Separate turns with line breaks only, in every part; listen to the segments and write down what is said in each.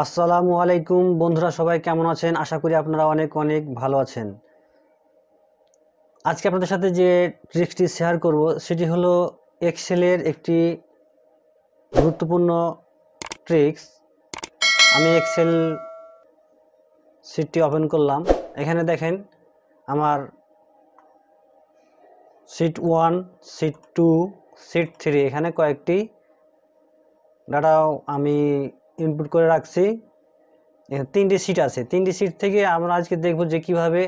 আসসালামু আলাইকুম বন্ধুরা সবাই কেমন আছেন আশা করি আপনারা অনেক অনেক ভালো আছেন আজকে আপনাদের সাথে যে ট্রিক্সটি শেয়ার করব সেটি হলো এক্সেলের একটি গুরুত্বপূর্ণ ট্রিক্স আমি এক্সেল সিটটি ওপেন করলাম এখানে দেখেন আমার seat one seat two seat three এখানে কয়েকটি ডাটাও আমি ইনপুট করে রাখছি তিনটি সিট আছে তিনটি সিট থেকে আমরা আজকে দেখব যে কিভাবে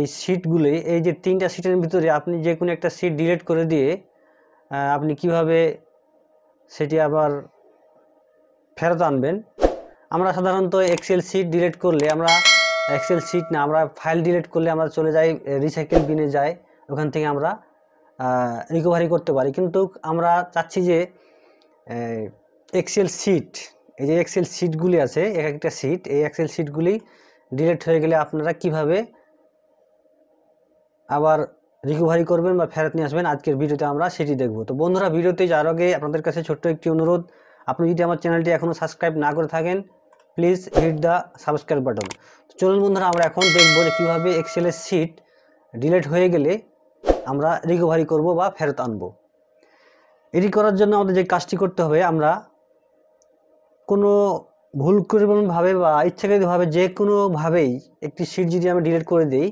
এই সিটগুলি এই যে তিনটা সিটের ভিতরে আপনি যে কোনো একটা সিট ডিলেট করে দিয়ে আপনি কিভাবে সেটি আবার ফেরত আনবেন আমরা সাধারণত এক্সেল সিট ডিলেট করলে আমরা এক্সেল সিট না আমরা ফাইল ডিলেট করলে আমরা চলে যাই রিসাইকেল বিনে যাই ওখান থেকে আমরা রিকভারি করতে পারি কিন্তু আমরা চাচ্ছি যে এক্সেল সিট এই যে এক্সেল শিটগুলি আছে এক একটা শিট এই এক্সেল শিটগুলি ডিলেট হয়ে গেলে আপনারা কিভাবে আবার রিকভারি করবেন বা ফেরত নিয়ে আসবেন আজকের ভিডিওতে আমরা সেটি দেখব তো বন্ধুরা ভিডিওতে যার আগে আপনাদের কাছে ছোট্ট একটি অনুরোধ আপনি যদি আমার চ্যানেলটি এখনও সাবস্ক্রাইব না করে থাকেন please hit the subscribe button চলুন বন্ধুরা আমরা এখন দেখব যে কীভাবে এক্সেলের শিট ডিলেট হয়ে গেলে আমরা রিকভারি করব বা ফেরত আনব এটি করার জন্য আমাদের যে কাজটি করতে হবে আমরা কোনো ভুল ভাবে বা ইচ্ছাকৃতভাবে যে কোনোভাবেই একটি শিট যদি আমি ডিলিট করে দিই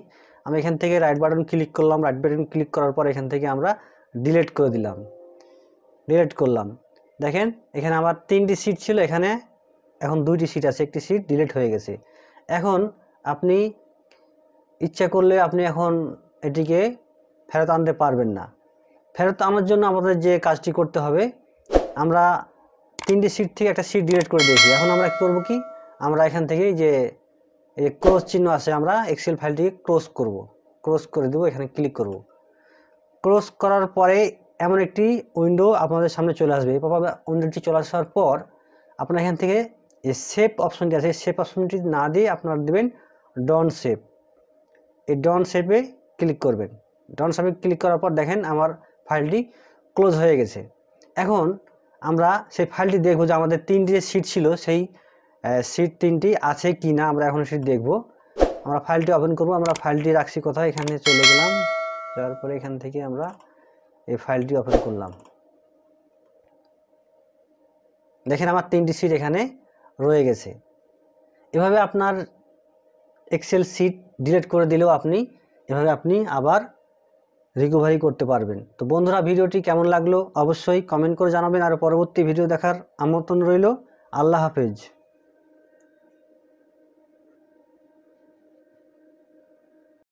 আমি এখান থেকে রাইট বাটন ক্লিক করলাম রাইট বাটন ক্লিক করার পর এখান থেকে আমরা ডিলিট করে দিলাম ডিলিট করলাম দেখেন এখানে আমার তিনটি সিট ছিল এখানে এখন দুইটি সিট আছে একটি সিট ডিলিট হয়ে গেছে এখন আপনি ইচ্ছা করলে আপনি এখন এটিকে ফেরত আনতে পারবেন না ফেরত আনার জন্য আমাদের যে কাজটি করতে হবে আমরা তিনটি সিট থেকে একটা সিট ডিলেট করে দিয়েছি এখন আমরা কী করবো কি আমরা এখান থেকে যে এই ক্রস চিহ্ন আছে আমরা এক্সেল ফাইলটিকে ক্রস করব ক্রস করে দেবো এখানে ক্লিক করব ক্রস করার পরে এমন একটি উইন্ডো আপনাদের সামনে চলে আসবে উইন্ডোটি চলে আসার পর আপনার এখান থেকে যে সেপ অপশনটি আছে সেপ অপশনটি না দিয়ে আপনারা দেবেন ডন সেপ এই ডন সেপে ক্লিক করবেন ডন সেপে ক্লিক করার পর দেখেন আমার ফাইলটি ক্লোজ হয়ে গেছে এখন আমরা সেই ফাইলটি দেখব যে আমাদের তিনটি যে সিট ছিল সেই সিট তিনটি আছে কি না আমরা এখন সিট দেখব আমরা ফাইলটি ওপেন করব আমরা ফাইলটি রাখছি কোথায় এখানে চলে গেলাম যাওয়ার পরে এখান থেকে আমরা এই ফাইলটি ওপেন করলাম দেখেন আমার তিনটি সিট এখানে রয়ে গেছে এভাবে আপনার এক্সেল সিট ডিলিট করে দিলেও আপনি এভাবে আপনি আবার রিকোভারি করতে পারবেন তো বন্ধুরা ভিডিওটি কেমন লাগলো অবশ্যই কমেন্ট করে জানাবেন আর পরবর্তী ভিডিও দেখার আমন্ত্রণ রইল আল্লাহ হাফেজ